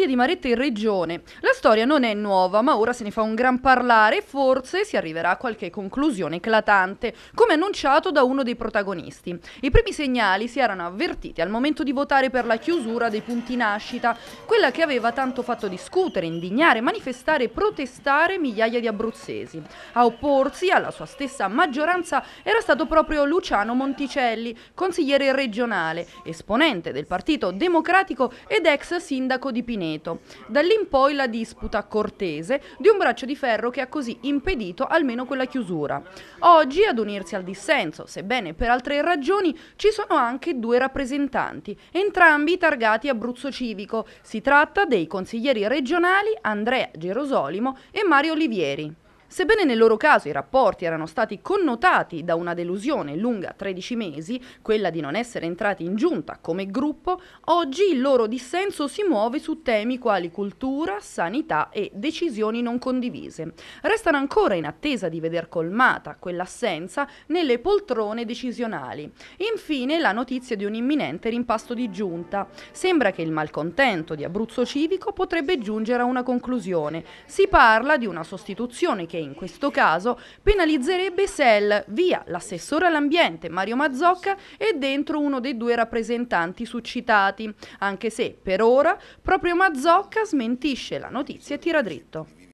Battaglia di Marette in Regione. La storia non è nuova, ma ora se ne fa un gran parlare e forse si arriverà a qualche conclusione eclatante, come annunciato da uno dei protagonisti. I primi segnali si erano avvertiti al momento di votare per la chiusura dei punti nascita, quella che aveva tanto fatto discutere, indignare, manifestare e protestare migliaia di abruzzesi. A opporsi alla sua stessa maggioranza era stato proprio Luciano Monticelli, consigliere regionale, esponente del Partito Democratico ed ex sindaco di Pineto Veneto. Da lì in poi la disputa cortese di un braccio di ferro che ha così impedito almeno quella chiusura. Oggi ad unirsi al dissenso, sebbene per altre ragioni, ci sono anche due rappresentanti, entrambi targati Abruzzo Civico. Si tratta dei consiglieri regionali Andrea Gerosolimo e Mario Olivieri. Sebbene nel loro caso i rapporti erano stati connotati da una delusione lunga 13 mesi, quella di non essere entrati in giunta come gruppo, oggi il loro dissenso si muove su temi quali cultura, sanità e decisioni non condivise. Restano ancora in attesa di veder colmata quell'assenza nelle poltrone decisionali. Infine la notizia di un imminente rimpasto di giunta. Sembra che il malcontento di Abruzzo Civico potrebbe giungere a una conclusione. Si parla di una sostituzione che in questo caso penalizzerebbe Sell, via l'assessore all'ambiente Mario Mazzocca e dentro uno dei due rappresentanti succitati, anche se per ora proprio Mazzocca smentisce la notizia e tira dritto.